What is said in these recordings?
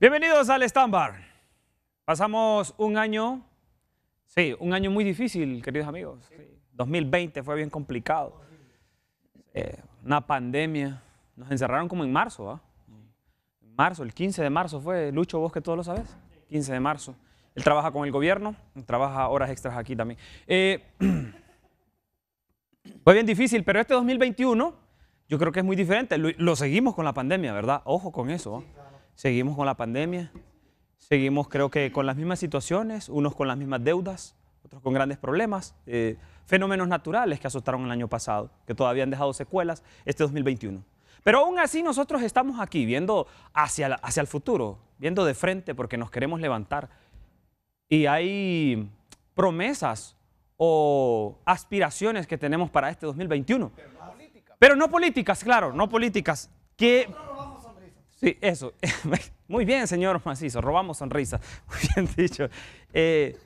Bienvenidos al Bar. Pasamos un año, sí, un año muy difícil, queridos amigos. 2020 fue bien complicado. Eh, una pandemia. Nos encerraron como en marzo, ¿ah? marzo, el 15 de marzo fue. Lucho, vos que todo lo sabes. 15 de marzo. Él trabaja con el gobierno, trabaja horas extras aquí también. Eh, fue bien difícil, pero este 2021 yo creo que es muy diferente. Lo, lo seguimos con la pandemia, ¿verdad? Ojo con eso. ¿ah? seguimos con la pandemia, seguimos creo que con las mismas situaciones, unos con las mismas deudas, otros con grandes problemas, eh, fenómenos naturales que azotaron el año pasado, que todavía han dejado secuelas este 2021. Pero aún así nosotros estamos aquí viendo hacia, hacia el futuro, viendo de frente porque nos queremos levantar. Y hay promesas o aspiraciones que tenemos para este 2021. Pero no políticas. Pero no políticas, claro, no políticas. Que Sí, eso. Muy bien, señor Macizo, robamos sonrisas. Muy bien dicho. Eh,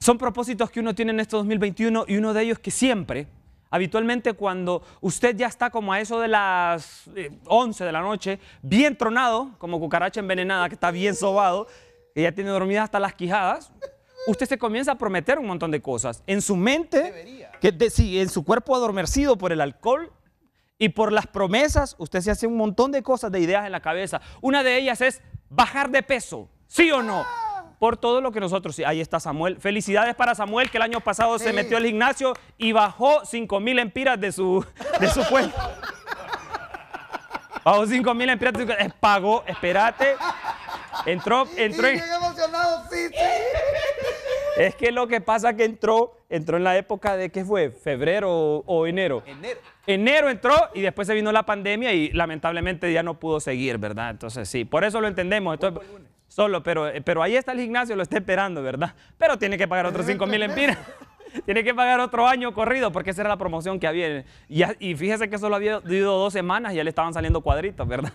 son propósitos que uno tiene en este 2021 y uno de ellos que siempre, habitualmente cuando usted ya está como a eso de las 11 eh, de la noche, bien tronado, como cucaracha envenenada que está bien sobado, que ya tiene dormida hasta las quijadas, usted se comienza a prometer un montón de cosas. En su mente, que de, en su cuerpo adormecido por el alcohol, y por las promesas, usted se hace un montón de cosas, de ideas en la cabeza. Una de ellas es bajar de peso, ¿sí o no? Por todo lo que nosotros... Ahí está Samuel. Felicidades para Samuel, que el año pasado se metió al gimnasio y bajó 5 mil empiras de su, de su cuenta. Bajó 5 mil empiras de su cuenta. Eh, pagó, espérate. Entró, entró y emocionado, sí. Es que lo que pasa es que entró, entró en la época de, ¿qué fue? ¿Febrero o, enero? Enero. Enero entró y después se vino la pandemia y lamentablemente ya no pudo seguir, ¿verdad? Entonces sí, por eso lo entendemos. esto solo, pero, eh, pero ahí está el gimnasio, lo está esperando, ¿verdad? Pero tiene que pagar otros 5 mil empiras. tiene que pagar otro año corrido porque esa era la promoción que había. Y, fíjese que solo había ido dos semanas y ya le estaban saliendo cuadritos, ¿verdad?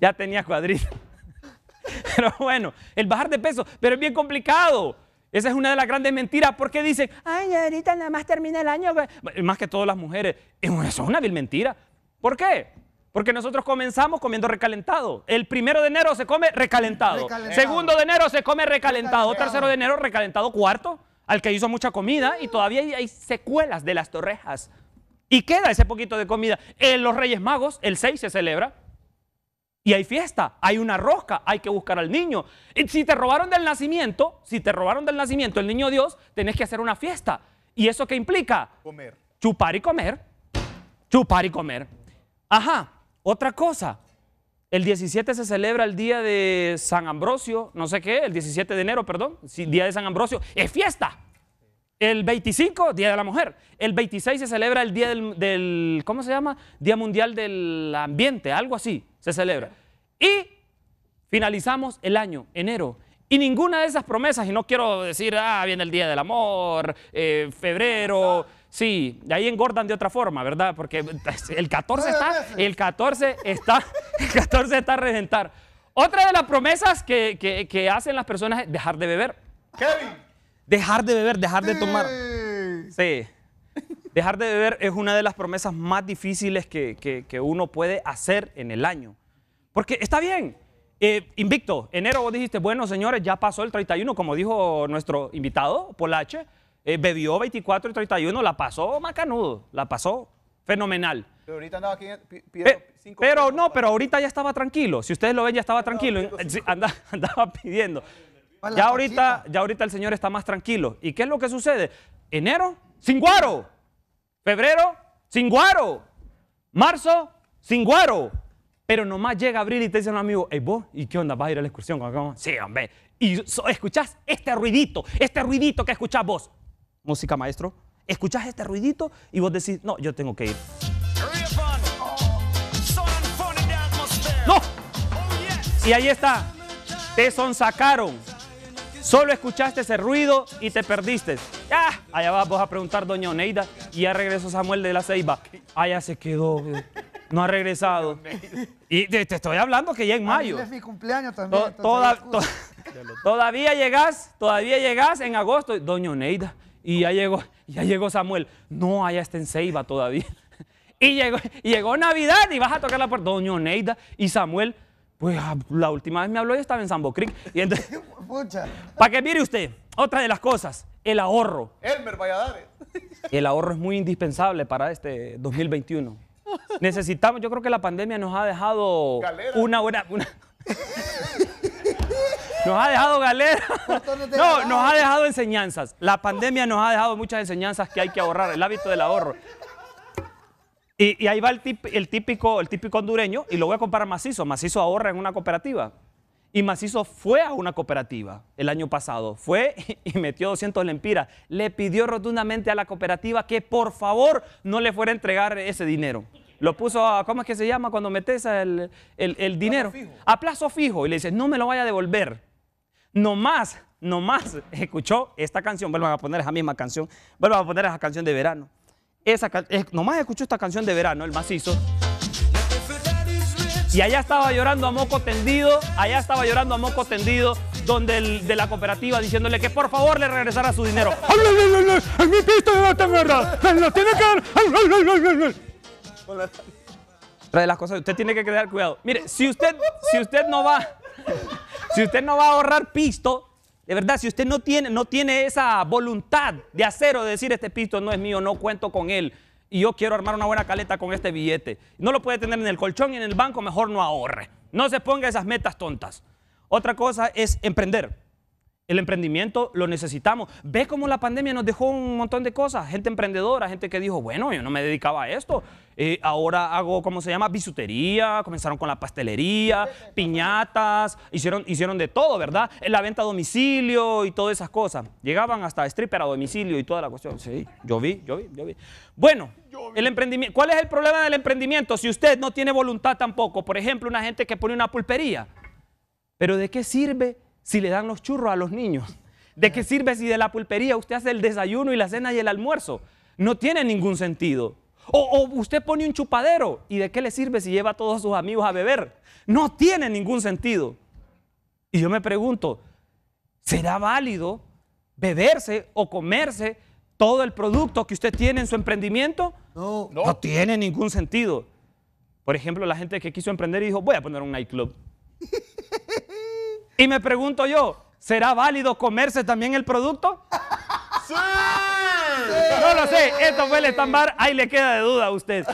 Ya tenía cuadritos. Pero bueno, el bajar de peso, pero es bien complicado. Esa es una de las grandes mentiras porque dicen, ay, ahorita nada más termina el año. Más que todas las mujeres. Eso es una vil mentira. ¿Por qué? Porque nosotros comenzamos comiendo recalentado. El primero de enero se come recalentado. el Segundo de enero se come recalentado. recalentado. Tercero de enero recalentado. Cuarto, al que hizo mucha comida y todavía hay secuelas de las torrejas. Y queda ese poquito de comida. En los Reyes Magos, el 6 se celebra. Y hay fiesta, hay una rosca, hay que buscar al niño. si te robaron del nacimiento, si te robaron del nacimiento el niño Dios, tenés que hacer una fiesta. ¿Y eso qué implica? Comer. Chupar y comer. Chupar y comer. Ajá, otra cosa. El 17 se celebra el día de San Ambrosio, no sé qué, el 17 de enero, perdón, día de San Ambrosio, es fiesta. El 25, Día de la Mujer. El 26 se celebra el día del ¿cómo se llama? Día Mundial del Ambiente, algo así se celebra. Y finalizamos el año, enero. Y ninguna de esas promesas, y no quiero decir, ah, viene el Día del Amor, eh, febrero, sí, ahí engordan de otra forma, ¿verdad? Porque el 14 está, el 14 está, el 14 está a reventar. Otra de las promesas que, que hacen las personas es dejar de beber. Kevin. Dejar de beber, dejar de tomar. Sí. Dejar de beber es una de las promesas más difíciles que, uno puede hacer en el año. Porque está bien, eh, invicto, enero vos dijiste, bueno señores, ya pasó el 31, como dijo nuestro invitado, Polache, eh, bebió 24 y 31, la pasó macanudo, la pasó fenomenal. Pero ahorita andaba aquí pidiendo Pero no, pero ahorita ya estaba tranquilo. Si ustedes lo ven, ya estaba tranquilo. Andaba, pidiendo. Ya ahorita, ya ahorita el señor está más tranquilo. ¿Y qué es lo que sucede? Enero, sin guaro. Febrero, sin guaro. Marzo, sin guaro. Pero nomás llega abril y te dicen un amigo, hey vos, ¿y qué onda? ¿Vas a ir a la excursión? Sí, hombre. Y escuchás este ruidito, este ruidito que escuchás vos. Música, maestro. Escuchás este ruidito y vos decís, no, yo tengo que ir. ¡No! Y ahí está. Te sonsacaron. Solo escuchaste ese ruido y te perdiste. Ah, allá vas a preguntar, doña Oneida, y ya regresó Samuel de la Ceiba. Allá ah, se quedó, no ha regresado. Y te, estoy hablando que ya en mayo. cumpleaños todavía llegas todavía llegas en agosto. Doña Oneida, y ya llegó, ya llegó Samuel. No, allá está en Ceiba todavía. Y llegó, y llegó Navidad y vas a tocar la puerta. Doña Oneida y Samuel pues ah, la última vez me habló yo estaba en Sambo Creek. Y entonces, para que mire usted, otra de las cosas, el ahorro. Elmer Valladares. El ahorro es muy indispensable para este 2021. Necesitamos, yo creo que la pandemia nos ha dejado una buena... Nos ha dejado galera. No, nos ha dejado enseñanzas. La pandemia nos ha dejado muchas enseñanzas que hay que ahorrar, el hábito del ahorro. Y, ahí va el, típico, el típico hondureño, y lo voy a comparar Macizo. Macizo ahorra en una cooperativa. Y Macizo fue a una cooperativa el año pasado, fue y metió 200 lempiras. Le pidió rotundamente a la cooperativa que por favor no le fuera a entregar ese dinero. Lo puso a, ¿cómo es que se llama cuando metes el, dinero? a plazo fijo. Y le dice, no me lo vaya a devolver. Nomás, nomás escuchó esta canción. Vuelvan a poner esa misma canción. Vuelvan a poner esa canción de verano esa nomás escucho esta canción de verano, el macizo. Y allá estaba llorando a moco tendido, allá estaba llorando a moco tendido, donde el de la cooperativa diciéndole que por favor le regresara su dinero. ¡En mi de ¡Lo tiene que dar! Trae las cosas, usted tiene que quedar cuidado. Mire, si usted, si usted no va, si usted no va a ahorrar pisto, de verdad, si usted no tiene, no tiene esa voluntad de hacer o de decir este pisto no es mío, no cuento con él y yo quiero armar una buena caleta con este billete, no lo puede tener en el colchón y en el banco, mejor no ahorre. No se ponga esas metas tontas. Otra cosa es emprender. El emprendimiento lo necesitamos. Ve cómo la pandemia nos dejó un montón de cosas. Gente emprendedora, gente que dijo, bueno, yo no me dedicaba a esto. Eh, ahora hago, ¿cómo se llama? Bisutería, comenzaron con la pastelería, piñatas, hicieron, hicieron de todo, ¿verdad? La venta a domicilio y todas esas cosas. Llegaban hasta stripper a domicilio y toda la cuestión. Sí, yo vi, yo vi, yo vi. Bueno, el emprendimiento. ¿cuál es el problema del emprendimiento? Si usted no tiene voluntad tampoco, por ejemplo, una gente que pone una pulpería. ¿Pero de qué sirve? si le dan los churros a los niños? ¿De qué sirve si de la pulpería usted hace el desayuno y la cena y el almuerzo? No tiene ningún sentido. O, usted pone un chupadero y de qué le sirve si lleva a todos sus amigos a beber. No tiene ningún sentido. Y yo me pregunto, ¿será válido beberse o comerse todo el producto que usted tiene en su emprendimiento? No, no. tiene ningún sentido. Por ejemplo, la gente que quiso emprender y dijo, voy a poner un nightclub. Y me pregunto yo, ¿será válido comerse también el producto? ¡Sí! No lo sé, esto fue el estambar, ahí le queda de duda a usted.